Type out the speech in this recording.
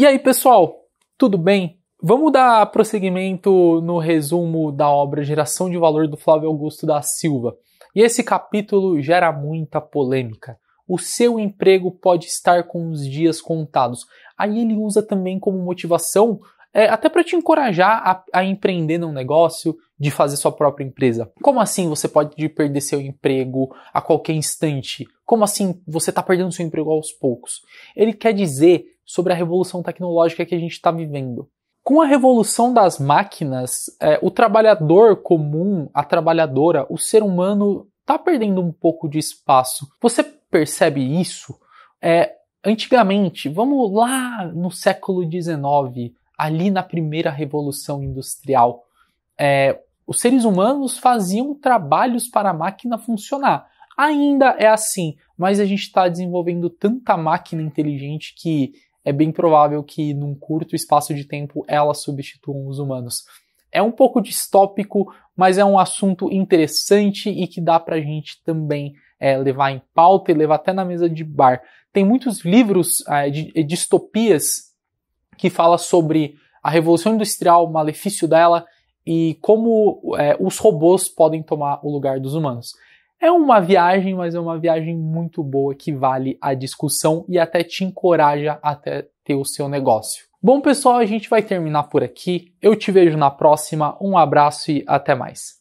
E aí, pessoal, tudo bem? Vamos dar prosseguimento no resumo da obra Geração de Valor do Flávio Augusto da Silva. E esse capítulo gera muita polêmica. O seu emprego pode estar com os dias contados. Aí ele usa também como motivação é, até para te encorajar a, a, empreender num negócio, de fazer sua própria empresa. Como assim você pode perder seu emprego a qualquer instante? Como assim você está perdendo seu emprego aos poucos? Ele quer dizer sobre a revolução tecnológica que a gente está vivendo. Com a revolução das máquinas, é, o trabalhador comum, a trabalhadora, o ser humano está perdendo um pouco de espaço. Você percebe isso? É, antigamente, vamos lá no século XIX, ali na primeira revolução industrial, é, os seres humanos faziam trabalhos para a máquina funcionar. Ainda é assim, mas a gente está desenvolvendo tanta máquina inteligente que é bem provável que num curto espaço de tempo elas substituam os humanos. É um pouco distópico, mas é um assunto interessante e que dá para a gente também é, levar em pauta e levar até na mesa de bar. Tem muitos livros é, de, distopias que fala sobre a revolução industrial, o malefício dela e como é, os robôs podem tomar o lugar dos humanos. É uma viagem, mas é uma viagem muito boa que vale a discussão e até te encoraja até ter o seu negócio. Bom, pessoal, a gente vai terminar por aqui. Eu te vejo na próxima. Um abraço e até mais.